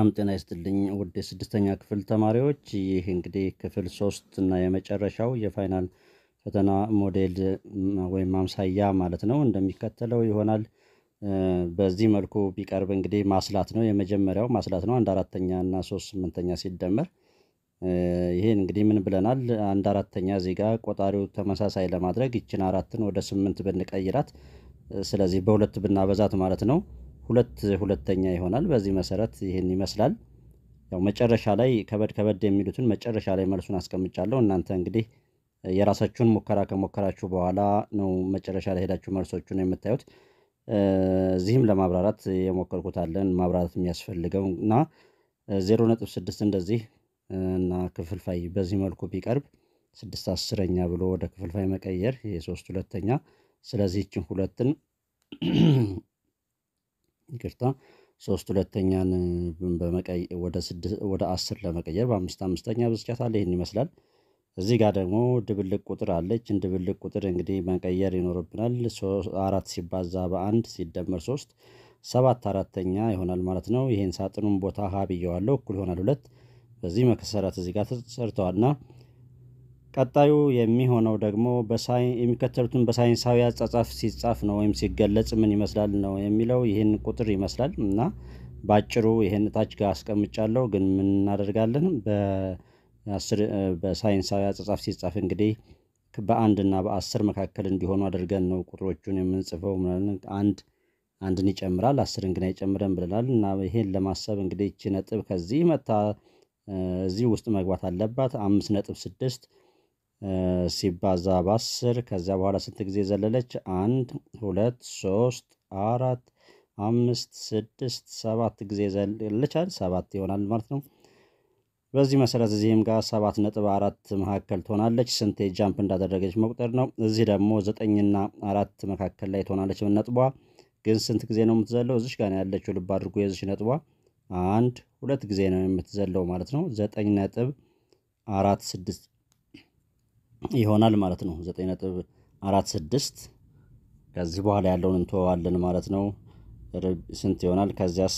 ሰላም ጤና ይስጥልኝ ውድ የስድስተኛ ክፍል ተማሪዎች፣ ይህ እንግዲህ ክፍል ሶስት እና የመጨረሻው የፋይናል ፈተና ሞዴል ወይም ማምሳያ ማለት ነው እንደሚከተለው ይሆናል። በዚህ መልኩ ቢቀርብ እንግዲህ ማስላት ነው የመጀመሪያው ማስላት ነው። አንድ አራተኛ እና ሶስት ስምንተኛ ሲደመር ይሄን እንግዲህ ምን ብለናል? አንድ አራተኛ ዜጋ ቆጣሪው ተመሳሳይ ለማድረግ ይችን አራትን ወደ ስምንት ብንቀይራት፣ ስለዚህ በሁለት ብናበዛት ማለት ነው ሁለት ሁለተኛ ይሆናል። በዚህ መሰረት ይህን ይመስላል። ያው መጨረሻ ላይ ከበድ ከበድ የሚሉትን መጨረሻ ላይ መልሱን አስቀምጫለሁ። እናንተ እንግዲህ የራሳችሁን ሙከራ ከሞከራችሁ በኋላ ነው መጨረሻ ላይ ሄዳችሁ መልሶቹን የምታዩት። እዚህም ለማብራራት የሞከርኩት አለን ማብራራት የሚያስፈልገው እና ዜሮ ነጥብ ስድስት እንደዚህ እና ክፍልፋይ በዚህ መልኩ ቢቀርብ ስድስት አስረኛ ብሎ ወደ ክፍልፋይ መቀየር የሶስት ሁለተኛ ስለዚህ ስለዚህችን ሁለትን ይቅርታ ሶስት ሁለተኛን ወደ አስር ለመቀየር በአምስት አምስተኛ ብዝቻታል። ይህን ይመስላል። እዚህ ጋር ደግሞ ድብልቅ ቁጥር አለችን። ድብልቅ ቁጥር እንግዲህ መቀየር ይኖርብናል። አራት ሲባዛ በአንድ ሲደመር ሶስት ሰባት አራተኛ ይሆናል ማለት ነው። ይህን ሳጥኑን ቦታ ሀ ብየዋለሁ እኩል ይሆናል ሁለት። በዚህ መሰረት እዚህ ጋር ተሰርተዋልና ቀጣዩ የሚሆነው ደግሞ የሚከተሉትን በሳይንሳዊ አጻጻፍ ሲጻፍ ነው ወይም ሲገለጽ ምን ይመስላል ነው የሚለው። ይህን ቁጥር ይመስላል እና በአጭሩ ይህን እታች ጋር አስቀምጫለሁ። ግን ምን እናደርጋለን በሳይንሳዊ አጻጻፍ ሲጻፍ እንግዲህ በአንድና በአስር መካከል እንዲሆኑ አድርገን ነው ቁጥሮቹን የምንጽፈው። አንድ አንድን ይጨምራል፣ አስርን ግን አይጨምረን ብለናል እና ይሄን ለማሰብ እንግዲህ ይቺ ነጥብ ከዚህ መታ እዚህ ውስጥ መግባት አለባት። አምስት ነጥብ ስድስት ሲባዛ በአስር ከዚያ በኋላ ስንት ጊዜ ዘለለች? አንድ ሁለት ሶስት አራት አምስት ስድስት ሰባት ጊዜ ዘለለች አይደል? ሰባት ይሆናል ማለት ነው። በዚህ መሰረት እዚህም ጋር ሰባት ነጥብ አራት መካከል ትሆናለች። ስንት ጃምፕ እንዳደረገች መቁጠር ነው። እዚህ ደግሞ ዘጠኝና አራት መካከል ላይ ትሆናለች ነጥቧ። ግን ስንት ጊዜ ነው የምትዘለው? እዚሽ ጋር ያለችው ልብ አድርጎ የዚሽ ነጥቧ አንድ ሁለት ጊዜ ነው የምትዘለው ማለት ነው። ዘጠኝ ነጥብ አራት ስድስት ይሆናል ማለት ነው። 9.46 ስድስት ከዚህ በኋላ ያለውን እንተዋለን ማለት ነው። ስንት ይሆናል? ከዚያስ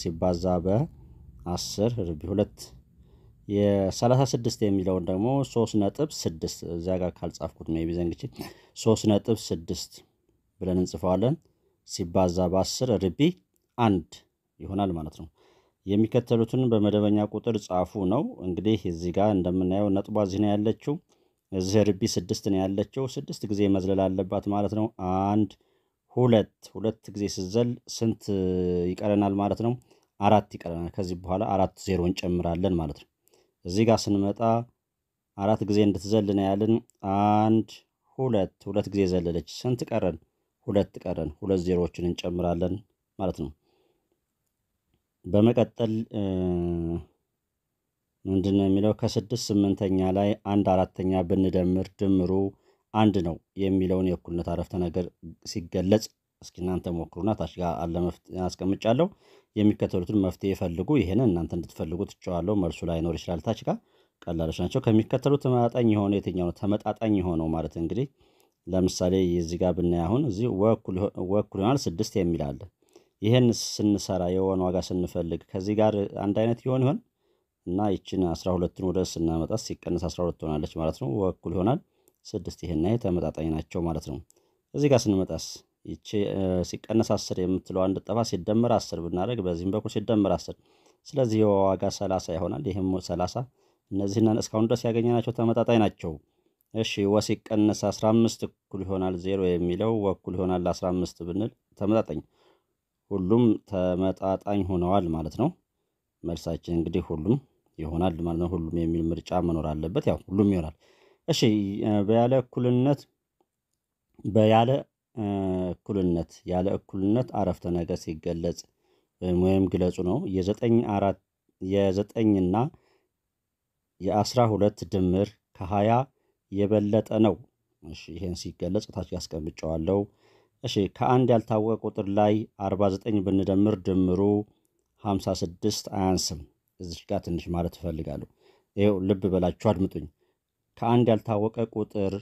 ሲባዛ በ10 ርቢ 2 የ36 የሚለውን ደግሞ 3.6 እዚያ ጋር ካልጻፍኩት ነው የቢዘንግች ሶስት 3.6 ብለን እንጽፈዋለን። ሲባዛ በ10 ርቢ 1 ይሆናል ማለት ነው። የሚከተሉትን በመደበኛ ቁጥር ጻፉ ነው እንግዲህ እዚህ ጋር እንደምናየው ነጥቧ እዚህ ነው ያለችው። እዚህ ርቢ ስድስት ነው ያለችው። ስድስት ጊዜ መዝለል አለባት ማለት ነው። አንድ ሁለት ሁለት ጊዜ ስዘል ስንት ይቀረናል ማለት ነው? አራት ይቀረናል። ከዚህ በኋላ አራት ዜሮ እንጨምራለን ማለት ነው። እዚህ ጋር ስንመጣ አራት ጊዜ እንድትዘል ነው ያልን። አንድ ሁለት ሁለት ጊዜ ዘለለች። ስንት ቀረን? ሁለት ቀረን። ሁለት ዜሮዎችን እንጨምራለን ማለት ነው። በመቀጠል ምንድነው የሚለው ከስድስት ስምንተኛ ላይ አንድ አራተኛ ብንደምር ድምሩ አንድ ነው የሚለውን የእኩልነት አረፍተ ነገር ሲገለጽ እስኪ እናንተ ሞክሩና ታች ጋር አስቀምጫለሁ። የሚከተሉትን መፍትሄ ፈልጉ። ይህንን እናንተ እንድትፈልጉ ትቸዋለሁ። መልሱ ኖር ይችላል። ታች ጋር ቀላሎች ናቸው። ከሚከተሉት ተመጣጣኝ የሆነ የትኛው ነው? ተመጣጣኝ የሆነው ማለት እንግዲህ ለምሳሌ የዚህ ጋር ብናይ አሁን እዚህ ወኩል ይሆናል ስድስት የሚላለ ይህን ስንሰራ የሆነ ዋጋ ስንፈልግ ከዚህ ጋር አንድ አይነት ይሆን ይሆን እና ይችን 12ቱን ወደ ስናመጣት ሲቀነስ 12 ትሆናለች ማለት ነው። ወኩል ይሆናል ስድስት። ይሄና ተመጣጣኝ ናቸው ማለት ነው። እዚህ ጋር ስንመጣስ ይቺ ሲቀነስ አስር የምትለው አንድ ጠፋ ሲደመር አስር ብናደርግ በዚህም በኩል ሲደመር አስር ስለዚህ የዋጋ ሰላሳ ይሆናል። ይህም 30 እነዚህና እስካሁን ድረስ ያገኘናቸው ተመጣጣኝ ናቸው። እሺ ወሲቀነስ 15 እኩል ይሆናል ዜሮ የሚለው ወኩል ይሆናል 15 ብንል ተመጣጣኝ ሁሉም ተመጣጣኝ ሆነዋል ማለት ነው። መልሳችን እንግዲህ ሁሉም ይሆናል ማለት ነው። ሁሉም የሚል ምርጫ መኖር አለበት። ያው ሁሉም ይሆናል። እሺ በያለ እኩልነት በያለ እኩልነት ያለ እኩልነት አረፍተ ነገር ሲገለጽ ወይም ግለጹ ነው። የዘጠኝ አራት የዘጠኝና የአስራ ሁለት ድምር ከሀያ የበለጠ ነው። እሺ ይሄን ሲገለጽ ታች ያስቀምጨዋለው። እሺ ከአንድ ያልታወቀ ቁጥር ላይ አርባ ዘጠኝ ብንደምር ድምሩ ሀምሳ ስድስት አያንስም። እዚች ጋር ትንሽ ማለት እፈልጋለሁ። ይኸው ልብ በላችሁ አድምጡኝ። ከአንድ ያልታወቀ ቁጥር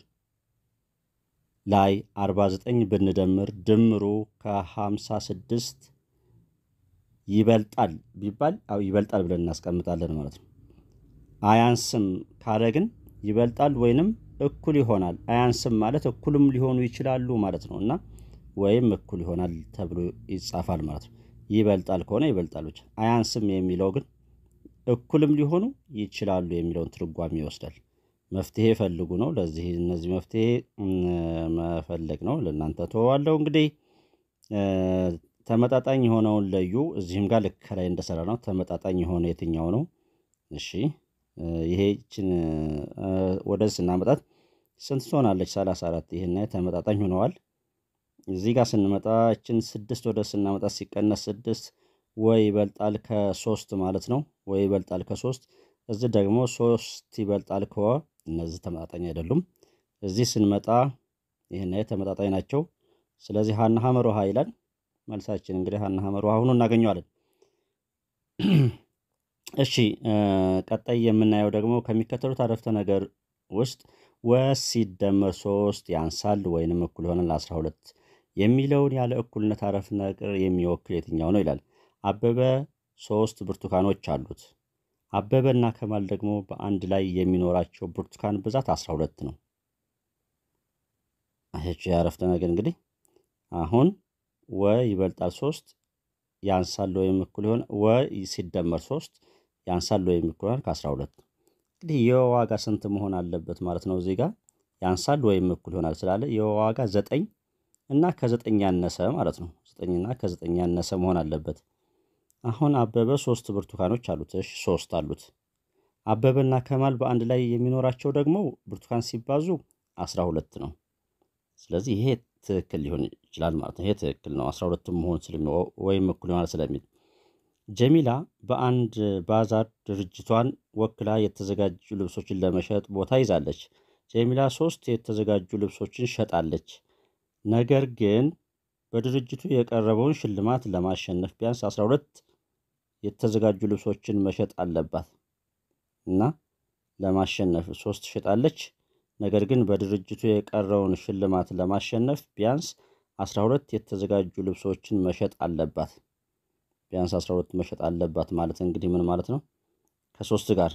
ላይ 49 ብንደምር ድምሩ ከ56 ይበልጣል ቢባል ይበልጣል ብለን እናስቀምጣለን ማለት ነው። አያንስም ካለ ግን ይበልጣል ወይንም እኩል ይሆናል። አያንስም ማለት እኩልም ሊሆኑ ይችላሉ ማለት ነው እና ወይም እኩል ይሆናል ተብሎ ይጻፋል ማለት ነው። ይበልጣል ከሆነ ይበልጣል ብቻ። አያንስም የሚለው ግን እኩልም ሊሆኑ ይችላሉ የሚለውን ትርጓሜ ይወስዳል። መፍትሄ ፈልጉ ነው። ለዚህ እነዚህ መፍትሄ መፈለግ ነው። ለእናንተ ተዋለው እንግዲህ ተመጣጣኝ የሆነውን ለዩ። እዚህም ጋር ልክ ከላይ እንደሰራ ነው። ተመጣጣኝ የሆነ የትኛው ነው? እሺ ይሄችን ወደዚህ ስናመጣት ስንት ትሆናለች? ሰላሳ አራት ይህና ተመጣጣኝ ሆነዋል። እዚህ ጋር ስንመጣ ይችን ስድስት ወደ ስናመጣት ሲቀነስ ስድስት ወይ ይበልጣል ከሶስት ማለት ነው። ወይ ይበልጣል ከሶስት እዚህ ደግሞ ሶስት ይበልጣል ከወ እነዚህ ተመጣጣኝ አይደሉም። እዚህ ስንመጣ ይህን ተመጣጣኝ ናቸው። ስለዚህ ሀና ሀመር ውሃ ይላል መልሳችን። እንግዲህ ሀና ሀመር ውሃ ሆኖ እናገኘዋለን። እሺ ቀጣይ የምናየው ደግሞ ከሚከተሉት አረፍተ ነገር ውስጥ ወስ ሲደመር ሶስት ያንሳል ወይንም እኩል ይሆናል አስራ ሁለት የሚለውን ያለ እኩልነት አረፍተ ነገር የሚወክል የትኛው ነው ይላል። አበበ ሶስት ብርቱካኖች አሉት። አበበ እና ከማል ደግሞ በአንድ ላይ የሚኖራቸው ብርቱካን ብዛት አስራ ሁለት ነው። ይህች ያረፍተ ነገር እንግዲህ አሁን ወ ይበልጣል ሶስት ያንሳል ወይም እኩል ይሆን ወ ሲደመር ሶስት ያንሳል ወይም እኩል ይሆን ከአስራ ሁለት እንግዲህ የዋጋ ስንት መሆን አለበት ማለት ነው። እዚህ ጋር ያንሳል ወይም እኩል ይሆናል ስላለ የዋጋ ዘጠኝ እና ከዘጠኝ ያነሰ ማለት ነው። ዘጠኝ እና ከዘጠኝ ያነሰ መሆን አለበት። አሁን አበበ ሶስት ብርቱካኖች አሉት። እሺ ሶስት አሉት። አበበና ከማል በአንድ ላይ የሚኖራቸው ደግሞ ብርቱካን ሲባዙ አስራ ሁለት ነው። ስለዚህ ይሄ ትክክል ሊሆን ይችላል ማለት ነው። ይሄ ትክክል ነው። አስራ ሁለትም መሆን ስለሚ ወይም እኩል ይሆናል ስለሚል ጀሚላ በአንድ ባዛር ድርጅቷን ወክላ የተዘጋጁ ልብሶችን ለመሸጥ ቦታ ይዛለች። ጀሚላ ሶስት የተዘጋጁ ልብሶችን ሸጣለች። ነገር ግን በድርጅቱ የቀረበውን ሽልማት ለማሸነፍ ቢያንስ 12 የተዘጋጁ ልብሶችን መሸጥ አለባት እና ለማሸነፍ ሶስት ሽጣለች። ነገር ግን በድርጅቱ የቀረውን ሽልማት ለማሸነፍ ቢያንስ 12 የተዘጋጁ ልብሶችን መሸጥ አለባት። ቢያንስ 12 መሸጥ አለባት ማለት እንግዲህ ምን ማለት ነው? ከሶስት ጋር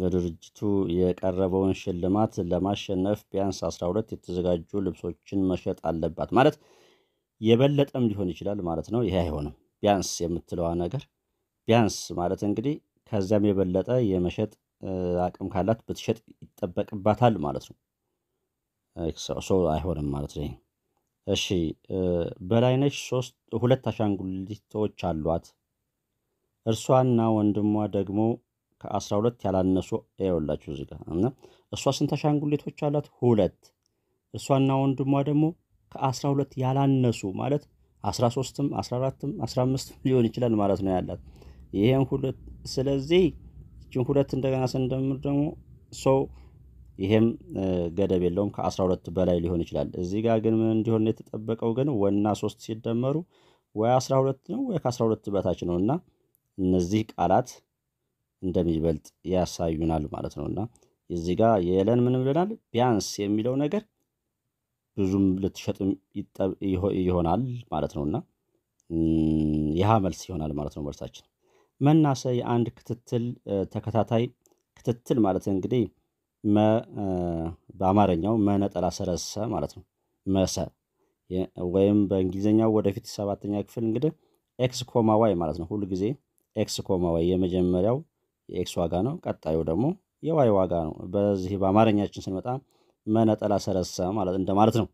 በድርጅቱ የቀረበውን ሽልማት ለማሸነፍ ቢያንስ 12 የተዘጋጁ ልብሶችን መሸጥ አለባት ማለት የበለጠም ሊሆን ይችላል ማለት ነው። ይሄ አይሆንም። ቢያንስ የምትለዋ ነገር ቢያንስ ማለት እንግዲህ ከዚያም የበለጠ የመሸጥ አቅም ካላት ብትሸጥ ይጠበቅባታል ማለት ነው። ሶ አይሆንም ማለት ነው። እሺ በላይነሽ ሶስት ሁለት አሻንጉሊቶች አሏት። እርሷና ወንድሟ ደግሞ ከአስራ ሁለት ያላነሱ ያወላችሁ እዚህ ጋር እና እሷ ስንት አሻንጉሊቶች አላት? ሁለት። እርሷና ወንድሟ ደግሞ ከ12 ያላነሱ ማለት 13ም 14ም 15ም ሊሆን ይችላል ማለት ነው ያላት ይሄን ሁለት። ስለዚህ ይህችን ሁለት እንደገና ስንደምር ደግሞ ሰው ይሄም ገደብ የለውም ከ12 በላይ ሊሆን ይችላል። እዚህ ጋር ግን ምን እንዲሆን የተጠበቀው ግን ወና ሶስት ሲደመሩ ወይ 12 ነው ወይ ከ12 በታች ነውና እነዚህ ቃላት እንደሚበልጥ ያሳዩናል ማለት ነው እና እዚህ ጋር የለን ምን ብለናል ቢያንስ የሚለው ነገር ብዙም ልትሸጥም ይሆናል ማለት ነውና የሀ መልስ ይሆናል ማለት ነው መልሳችን። መናሰ የአንድ ክትትል ተከታታይ ክትትል ማለት እንግዲህ በአማርኛው መነጠላ ሰረሰ ማለት ነው መሰ ወይም በእንግሊዝኛው ወደፊት ሰባተኛ ክፍል እንግዲህ ኤክስ ኮማ ዋይ ማለት ነው። ሁል ጊዜ ኤክስ ኮማ ዋይ የመጀመሪያው የኤክስ ዋጋ ነው። ቀጣዩ ደግሞ የዋይ ዋጋ ነው። በዚህ በአማርኛችን ስንመጣ መነጠላ ሰረሰ ማለት እንደማለት ነው።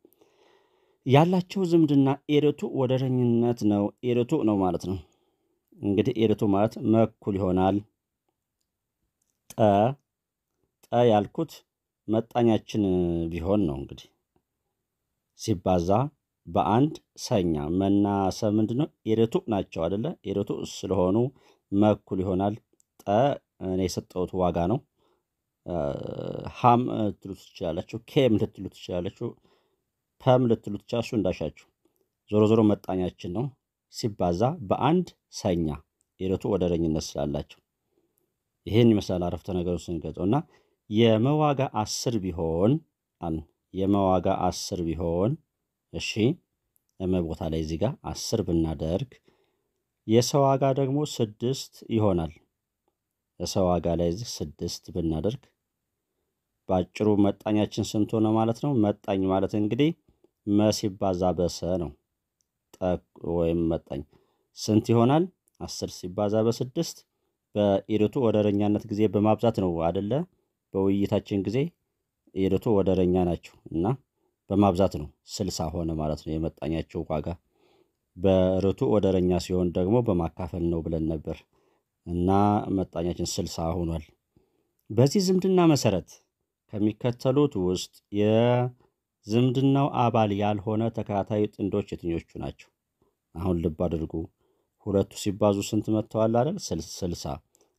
ያላቸው ዝምድና ኤረቱ ወደረኝነት ነው። ኤረቱ ነው ማለት ነው። እንግዲህ ኤረቱ ማለት መኩል ይሆናል። ጠ ጠ ያልኩት መጣኛችን ቢሆን ነው። እንግዲህ ሲባዛ በአንድ ሰኛ መናሰ ምንድን ነው? ኤረቱ ናቸው አደለ? ኤረቱ ስለሆኑ መኩል ይሆናል። ጠ እኔ የሰጠሁት ዋጋ ነው። ሃም ልትሉ ትችላላችሁ፣ ኬም ልትሉ ትችላላችሁ፣ ፐም ልትሉ ትችላላችሁ። እንዳሻችሁ ዞሮ ዞሮ መጣኛችን ነው ሲባዛ በአንድ ሰኛ ሂደቱ ወደረኝነት ስላላቸው ይህን ይመስላል። አረፍተ ነገሩን ስንገልጸው እና የመዋጋ አስር ቢሆን የመዋጋ አስር ቢሆን እሺ እመ ቦታ ላይ እዚህ ጋር አስር ብናደርግ የሰው ዋጋ ደግሞ ስድስት ይሆናል። የሰው ዋጋ ላይ እዚህ ስድስት ብናደርግ በአጭሩ መጣኛችን ስንት ሆነ ማለት ነው? መጣኝ ማለት እንግዲህ መ ሲባዛ በሰ ነው። ወይም መጣኝ ስንት ይሆናል? አስር ሲባዛ በስድስት በኢርቱ ወደረኛነት ጊዜ በማብዛት ነው አደለ? በውይይታችን ጊዜ ኢርቱ ወደረኛ ናቸው እና በማብዛት ነው ስልሳ ሆነ ማለት ነው የመጣኛቸው ዋጋ። በርቱ ወደረኛ ሲሆን ደግሞ በማካፈል ነው ብለን ነበር እና መጣኛችን ስልሳ ሆኗል። በዚህ ዝምድና መሰረት ከሚከተሉት ውስጥ የዝምድናው አባል ያልሆነ ተከታታይ ጥንዶች የትኞቹ ናቸው? አሁን ልብ አድርጉ። ሁለቱ ሲባዙ ስንት መጥተዋል አይደል? ስልሳ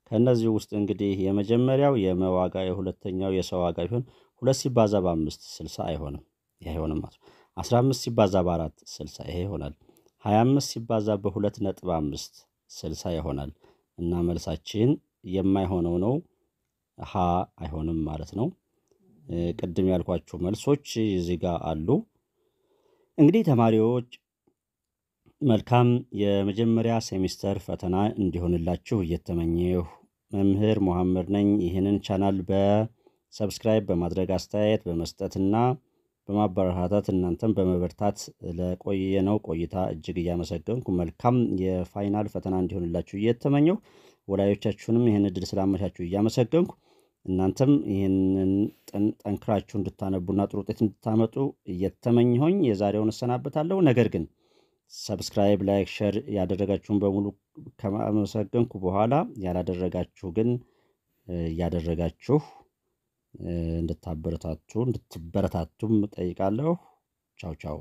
ከእነዚህ ውስጥ እንግዲህ የመጀመሪያው የመዋጋ የሁለተኛው የሰው ዋጋ ቢሆን ሁለት ሲባዛ በአምስት ስልሳ አይሆንም። ይህ አይሆንም ማለት አስራ አምስት ሲባዛ በአራት ስልሳ ይሄ ይሆናል። ሀያ አምስት ሲባዛ በሁለት ነጥብ አምስት ስልሳ ይሆናል። እና መልሳችን የማይሆነው ነው ሀ አይሆንም ማለት ነው። ቅድም ያልኳቸው መልሶች እዚህ ጋር አሉ። እንግዲህ ተማሪዎች መልካም የመጀመሪያ ሴሚስተር ፈተና እንዲሆንላችሁ እየተመኘሁ መምህር መሐመድ ነኝ። ይህንን ቻናል በሰብስክራይብ በማድረግ አስተያየት በመስጠትና በማበረታታት እናንተም በመበርታት ለቆየነው ቆይታ እጅግ እያመሰገንኩ መልካም የፋይናል ፈተና እንዲሆንላችሁ እየተመኘሁ ወላጆቻችሁንም ይህን እድል ስላመቻችሁ እያመሰገንኩ እናንተም ይህንን ጠንክራችሁ እንድታነቡና ጥሩ ውጤት እንድታመጡ እየተመኘሁኝ የዛሬውን እሰናበታለሁ። ነገር ግን ሰብስክራይብ፣ ላይክ፣ ሸር ያደረጋችሁን በሙሉ ከማመሰገንኩ በኋላ ያላደረጋችሁ ግን እያደረጋችሁ እንድታበረታቱ እንድትበረታቱም ጠይቃለሁ ቻው ቻው።